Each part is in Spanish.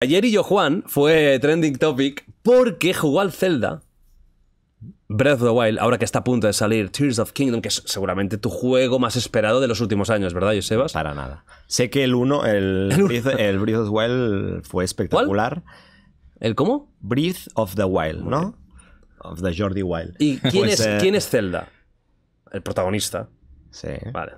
Ayer y yo Juan fue trending topic porque jugó al Zelda Breath of the Wild, ahora que está a punto de salir Tears of Kingdom, que es seguramente tu juego más esperado de los últimos años, ¿verdad, Josebas? Para nada. Sé que el uno, el, Breath, of the Wild fue espectacular. ¿El cómo? Breath of the Wild, ¿no? Of the Jordi Wild. ¿Y quién, pues, eh, quién es Zelda? El protagonista. Sí. Vale.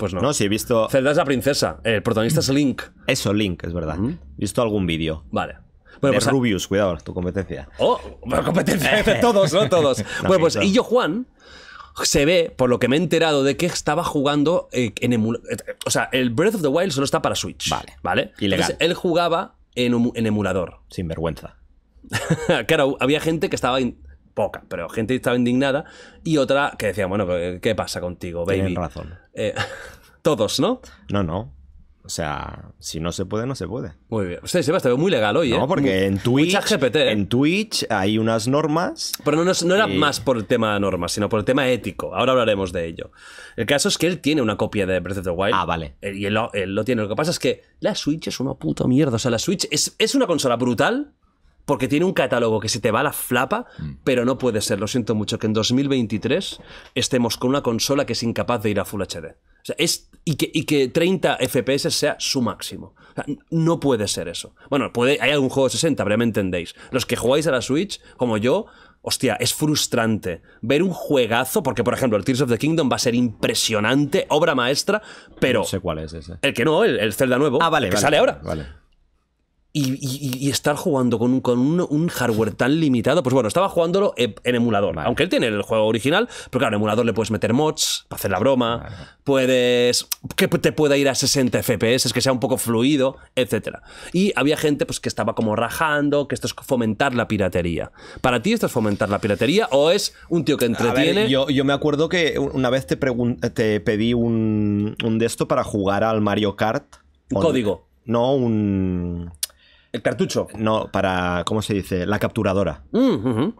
Pues no. No, si he visto. Zelda es la princesa. El protagonista es Link. Eso, Link, es verdad. Mm. visto algún vídeo. Vale. Bueno, pues Rubius, cuidado, tu competencia. Oh, competencia de eh. todos, ¿no? Todos. bueno, pues yo, Juan se ve, por lo que me he enterado, de que estaba jugando eh, en emulador. Eh, o sea, el Breath of the Wild solo está para Switch. Vale. ¿Vale? Ilegal. él jugaba en, emulador. Sin vergüenza. claro, había gente que estaba poca, pero gente estaba indignada y otra que decía, bueno, ¿qué pasa contigo, baby? Tienen razón. Eh, todos, ¿no? No, no. O sea, si no se puede, no se puede. Muy bien. Usted se va a muy legal hoy, No, ¿eh? porque en Twitch. ¿eh? En Twitch hay unas normas. Pero no, no, era más por el tema de normas, sino por el tema ético. Ahora hablaremos de ello. El caso es que él tiene una copia de Breath of the Wild. Ah, vale. Y él, lo tiene. Lo que pasa es que la Switch es una puta mierda. O sea, la Switch es, es una consola brutal porque tiene un catálogo que se te va la flapa, mm. pero no puede ser, lo siento mucho, que en 2023 estemos con una consola que es incapaz de ir a Full HD. O sea, es, y, que, y que 30 FPS sea su máximo. no puede ser eso. Bueno, puede, hay algún juego de 60, pero me entendéis. Los que jugáis a la Switch, como yo, hostia, es frustrante ver un juegazo, porque por ejemplo el Tears of the Kingdom va a ser impresionante, obra maestra, pero... No sé cuál es ese. El que no, el, Zelda nuevo, ah, vale, que sale ahora. Vale y, estar jugando con, un, hardware tan limitado. Pues bueno, estaba jugándolo e, en, emulador. Aunque él tiene el juego original, pero claro, en emulador le puedes meter mods para hacer la broma. Puedes. que te pueda ir a 60 FPS, que sea un poco fluido, etc. Y había gente pues, que estaba como rajando, que esto es fomentar la piratería. ¿Para ti esto es fomentar la piratería o es un tío que entretiene? yo, me acuerdo que una vez te, te pedí un, un de esto para jugar al Mario Kart. Un código. No, un el cartucho. No, para, ¿cómo se dice? La capturadora. Mm,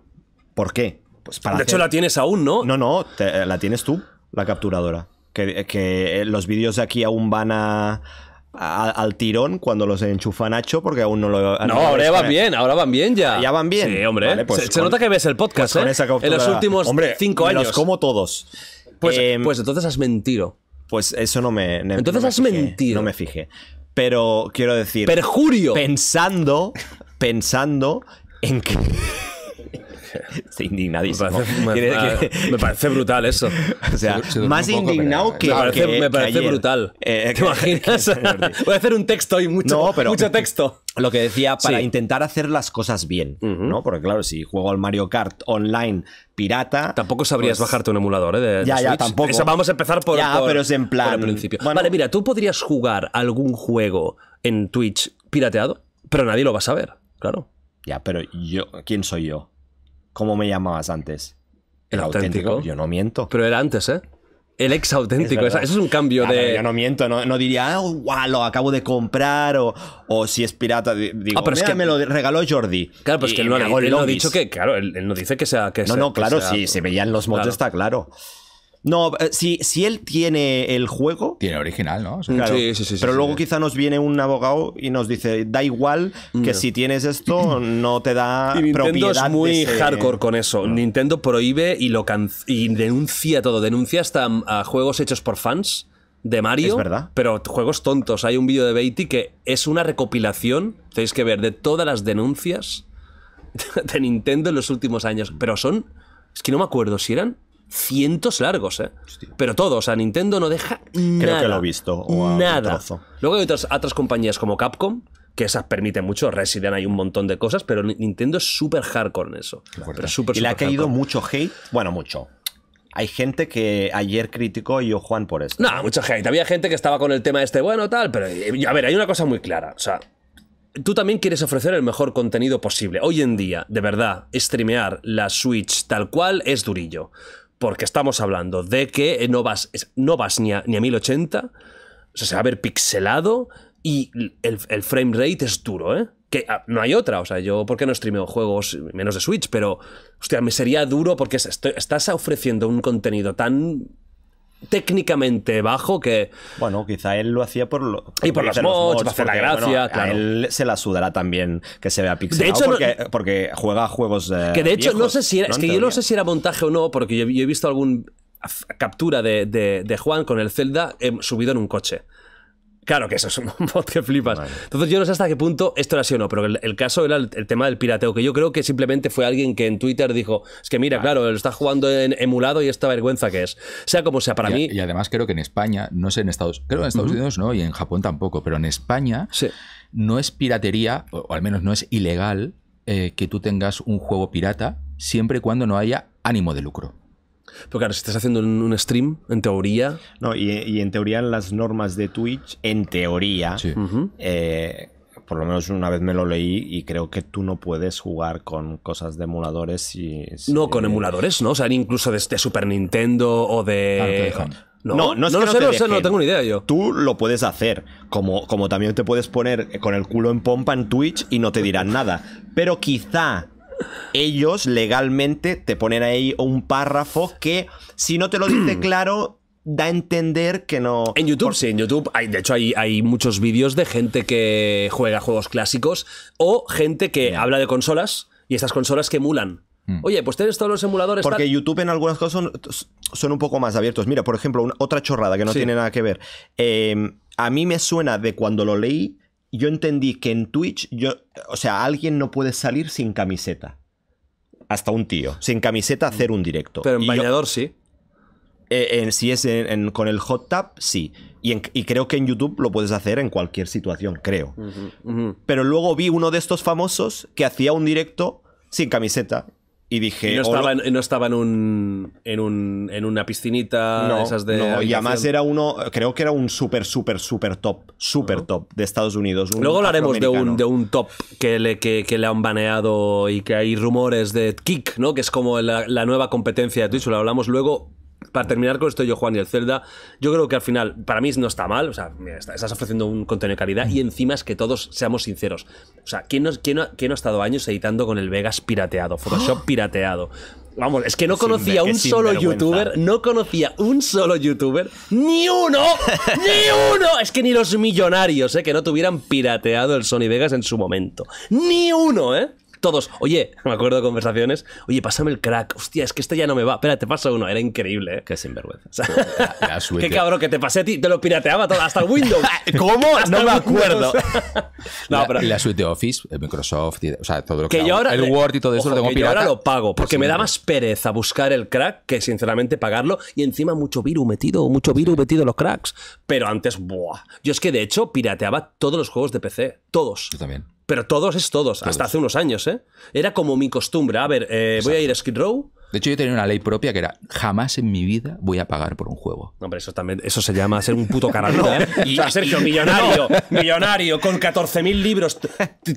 ¿Por qué? Pues para de hecho, la tienes aún, ¿no? No, no, la tienes tú, la capturadora. Que, eh, los vídeos de aquí aún van a, al tirón cuando los enchufan Nacho porque aún no lo no, ahora ya van bien ahora van bien ya ah, ya van bien sí hombre pues se, nota que ves el podcast ¿eh? en los últimos cinco años los como todos pues, eh, pues entonces has mentido pues eso no me, entonces has mentido no me fijé pero quiero decir. ¡Perjurio! Pensando, pensando en que. Estoy indignadísimo. Me parece, brutal eso. O sea, más indignado que. Me parece, me parece brutal. Eh, ¿Te imaginas? Voy a hacer un texto hoy, mucho, mucho texto lo que decía, para intentar hacer las cosas bien, ¿no? Porque claro, si juego al Mario Kart online pirata... Tampoco sabrías pues bajarte un emulador, ¿eh? De, ya, ya, tampoco. Eso, vamos a empezar por... Ya, pero es en plan... principio. vale, mira, tú podrías jugar algún juego en Twitch pirateado, pero nadie lo va a saber, claro. Ya, pero yo... ¿Quién soy yo? ¿Cómo me llamabas antes? El, auténtico. Yo no miento. Pero era antes, ¿eh? El ex auténtico, es eso es un cambio ah, de. Yo no miento, no, diría, ah, wow, lo acabo de comprar o, o si es pirata. Digo, ah, pero es que me lo regaló Jordi. Claro, pero que él no, ha dicho que, claro, él, no dice que sea. Que no, no, claro, si sí, se veían los motos, está claro. No, eh, si, si él tiene el juego. Tiene original, ¿no? sí, sí, sí, Pero luego quizá nos viene un abogado y nos dice: da igual que si tienes esto, no te da. Nintendo es muy hardcore con eso. Nintendo prohíbe y lo y denuncia todo. Denuncia hasta mm, juegos hechos por fans de Mario. Es verdad. Pero juegos tontos. Hay un vídeo de Beatty que es una recopilación, tenéis que ver, de todas las denuncias de Nintendo en los últimos años. Pero son. Es que no me acuerdo si eran cientos largos, ¿eh? Pero todo o sea, Nintendo no deja nada. Creo que lo he visto. nada. Luego hay otras, otras compañías como Capcom, que esas permiten mucho. Resident hay un montón de cosas, pero Nintendo es súper hardcore en eso. Pero super, y le ha caído mucho hate. Bueno, mucho. Hay gente que ayer criticó y yo, Juan, por esto. No, mucho hate. Había gente que estaba con el tema este, bueno, tal, pero a ver, hay una cosa muy clara. O sea, tú también quieres ofrecer el mejor contenido posible. Hoy en día, de verdad, streamear la Switch tal cual es durillo porque estamos hablando de que no vas, no ni, a, 1080, o sea, se va a ver pixelado y el, frame rate es duro, ¿eh? Que ah, no hay otra, o sea, yo, ¿por qué no streameo juegos menos de Switch? Pero, hostia, me sería duro porque estás ofreciendo un contenido tan técnicamente bajo que... Bueno, quizá él lo hacía por... Lo, y por los, mods, para hacer la gracia, A él se la sudará también que se vea pixelado porque, juega juegos Que de hecho no sé si Es que yo no sé si era montaje o no, porque yo, he visto algún captura de, de, Juan con el Zelda eh, subido en un coche. Claro que eso es un bot que flipas. Entonces yo no sé hasta qué punto esto era así o no, pero el, caso era el, tema del pirateo, que yo creo que simplemente fue alguien que en Twitter dijo, es que mira, claro, lo está jugando en emulado y esta vergüenza que es. Sea como sea, para mí... Y además creo que en España, no sé en Estados, creo en Estados Unidos no, y en Japón tampoco, pero en España no es piratería, o, al menos no es ilegal, eh, que tú tengas un juego pirata siempre y cuando no haya ánimo de lucro. Pero claro, si estás haciendo un stream, en teoría. No, y, en teoría las normas de Twitch, en teoría, eh, por lo menos una vez me lo leí y creo que tú no puedes jugar con cosas de emuladores no, con emuladores, ¿no? O sea, incluso de, Super Nintendo o de... no, no, es que no, sé, no, no tengo ni idea yo. Tú lo puedes hacer, como, como también te puedes poner con el culo en pompa en Twitch y no te dirán nada. Pero quizá ellos legalmente te ponen ahí un párrafo que, si no te lo dice claro, da a entender que no. En YouTube, sí, en YouTube. Hay, de hecho, hay, muchos vídeos de gente que juega juegos clásicos o gente que habla de consolas y estas consolas que emulan. Mm. Oye, pues tienes todos los emuladores. Porque YouTube en algunas cosas son, un poco más abiertos. Mira, por ejemplo, otra chorrada que no tiene nada que ver. Em, a mí me suena de cuando lo leí yo entendí que en Twitch, yo, o sea, alguien no puede salir sin camiseta. Hasta un tío. Sin camiseta hacer un directo. Pero en bañador sí. Eh, si es con el hot tap, sí. Y, creo que en YouTube lo puedes hacer en cualquier situación, creo. Pero luego vi uno de estos famosos que hacía un directo sin camiseta y dije. no, estaba, en, un, en, un, en, una piscinita no, esas de. y además era uno. Creo que era un súper, súper, súper top. Súper top de Estados Unidos. Luego hablaremos de un, de un top que le, que, le han baneado y que hay rumores de Kick, ¿no? Que es como la nueva competencia de Twitch. Lo hablamos luego para terminar con esto, yo, Juan y el Zelda, yo creo que al final, para mí no está mal, o sea, estás ofreciendo un contenido de calidad y mm. encima es que todos seamos sinceros. O sea, ¿quién no, ha estado años editando con el Vegas pirateado, Photoshop ¡Oh! pirateado? Vamos, es que no conocía un solo youtuber, no conocía un solo youtuber, ni uno, ni uno, es que ni los millonarios, ¿eh? que no tuvieran pirateado el Sony Vegas en su momento, ni uno, ¿eh? Todos, oye, me acuerdo de conversaciones, oye, pásame el crack, hostia, es que este ya no me va. Espera, te pasa uno, era increíble, ¿eh? Qué sinvergüenza. qué cabrón que te pasé a te lo pirateaba todo, hasta el Windows. ¿Cómo? no me acuerdo. no, la, suite de Office, el eh, Microsoft, o sea, todo lo que, el Word y todo eso lo tengo ahora lo pago, porque me da más pereza buscar el crack que sinceramente pagarlo y encima mucho virus metido, mucho virus metido en los cracks. Pero antes, buah. Yo es que de hecho pirateaba todos los juegos de PC, todos. Yo también. Pero todos es todos, hasta hace unos años, ¿eh? Era como mi costumbre. A ver, eh, voy a ir a Skid Row, de hecho, yo tenía una ley propia que era jamás en mi vida voy a pagar por un juego. hombre, eso también, eso se llama ser un puto caralho, ¿eh? Y, o Sergio, millonario, millonario, con 14.000 libros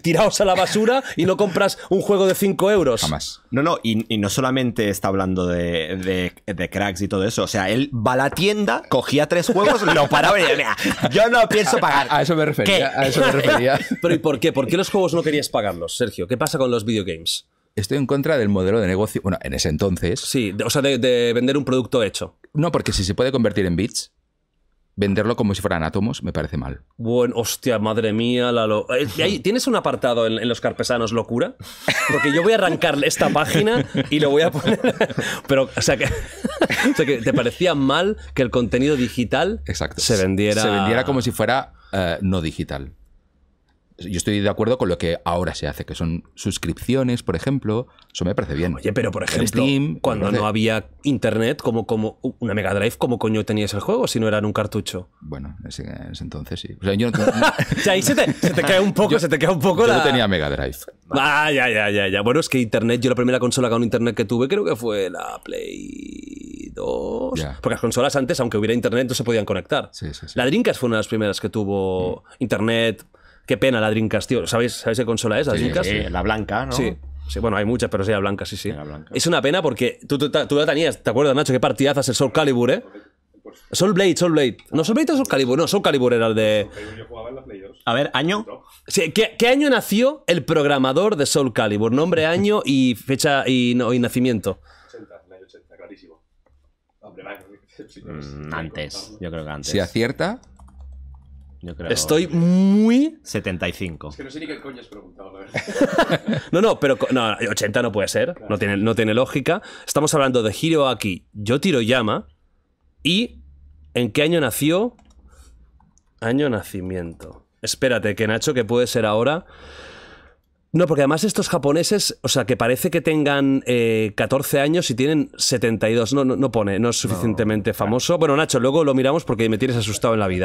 tirados a la basura y no compras un juego de 5 euros. Jamás. No, no, y, no solamente está hablando de, cracks y todo eso. O sea, él va a la tienda, cogía tres juegos, lo paraba y decía, yo no pienso pagar. A, eso me refería, a eso me refería. Pero ¿y por qué? ¿Por qué los juegos no querías pagarlos, Sergio? ¿Qué pasa con los videogames? estoy en contra del modelo de negocio, bueno, en ese entonces. Sí, o sea, de, vender un producto hecho. No, porque si se puede convertir en bits, venderlo como si fueran átomos me parece mal. Bueno, hostia, madre mía, la, eh, ahí ¿Tienes un apartado en, los carpesanos locura? Porque yo voy a arrancar esta página y lo voy a poner. Pero, o sea, que, o sea que te parecía mal que el contenido digital se vendiera. Se vendiera como si fuera eh, no digital yo estoy de acuerdo con lo que ahora se hace, que son suscripciones, por ejemplo. Eso me parece bien. Oye, pero por ejemplo, cuando no había internet, como, como una Mega Drive, ¿cómo coño tenías el juego si no era un cartucho? Bueno, en ese, entonces sí. O sea, ahí se te, cae un poco, se te cae un poco yo la... tenía Mega Drive. vaya ah, ya, ya, ya, Bueno, es que internet, yo la primera consola con internet que tuve creo que fue la Play 2. Porque las consolas antes, aunque hubiera internet, no se podían conectar. La Drinkas fue una de las primeras que tuvo mm. internet Qué pena la Dreamcast, tío. ¿Sabéis, qué consola es la sí, Sí, la blanca, ¿no? Sí. bueno, hay muchas, pero sí, la blanca, sí, sí. Es una pena porque tú, tú, la tenías, ¿te acuerdas, Nacho? Qué partidazas el Soul Calibur, ¿eh? Soul Blade, Soul Blade. No, Soul Blade o Soul Calibur. No, Soul Calibur era el de. A ver, año. ¿qué, año nació el programador de Soul Calibur? Nombre, año y fecha y, no, nacimiento. 80, el año 80, clarísimo. Hombre, mm, antes, yo creo que antes. Si acierta. Estoy muy... 75. Es que no sé ni qué coño has preguntado, no, no, pero no, 80 no puede ser. No, tiene, no tiene lógica. Estamos hablando de Hiroaki Yama. y en qué año nació... Año nacimiento. Espérate, que Nacho, que puede ser ahora... No, porque además estos japoneses, o sea, que parece que tengan 14 eh, años y tienen 72. No, pone, no es suficientemente famoso. Bueno, Nacho, luego lo miramos porque me tienes asustado en la vida.